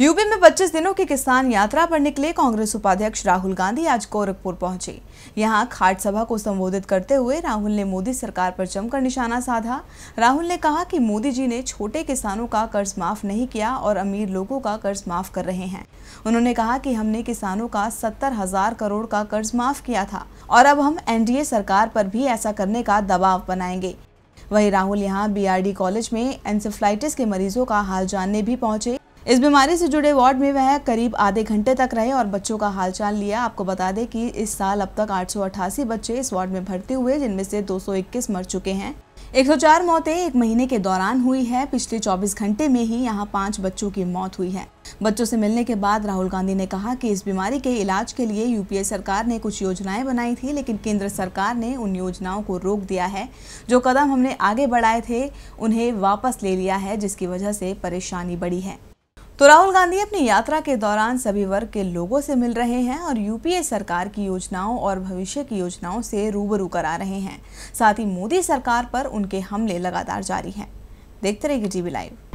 UP में 25 दिनों की किसान यात्रा पर निकले कांग्रेस उपाध्यक्ष राहुल गांधी आज गोरखपुर पहुंचे यहां खाट सभा को संबोधित करते हुए राहुल ने मोदी सरकार पर जमकर निशाना साधा राहुल ने कहा कि मोदी जी ने छोटे किसानों का कर्ज माफ नहीं किया और अमीर लोगों का कर्ज माफ कर रहे हैं उन्होंने कहा कि हमने किसानों का सत्तर हजार करोड़ का कर्ज माफ किया था और अब हम एन सरकार पर भी ऐसा करने का दबाव बनाएंगे वही राहुल यहाँ बी कॉलेज में एंसेफ्लाइटिस के मरीजों का हाल जानने भी पहुंचे इस बीमारी से जुड़े वार्ड में वह करीब आधे घंटे तक रहे और बच्चों का हालचाल लिया आपको बता दें कि इस साल अब तक 888 बच्चे इस वार्ड में भर्ती हुए जिनमें से 221 मर चुके हैं 104 मौतें एक महीने के दौरान हुई है पिछले 24 घंटे में ही यहां पांच बच्चों की मौत हुई है बच्चों से मिलने के बाद राहुल गांधी ने कहा कि इस बीमारी के इलाज के लिए यूपीए सरकार ने कुछ योजनाएं बनाई थी लेकिन केंद्र सरकार ने उन योजनाओं को रोक दिया है जो कदम हमने आगे बढ़ाए थे उन्हें वापस ले लिया है जिसकी वजह से परेशानी बढ़ी है तो राहुल गांधी अपनी यात्रा के दौरान सभी वर्ग के लोगों से मिल रहे हैं और यूपीए सरकार की योजनाओं और भविष्य की योजनाओं से रूबरू करा रहे हैं साथ ही मोदी सरकार पर उनके हमले लगातार जारी हैं देखते रहिए जीबी लाइव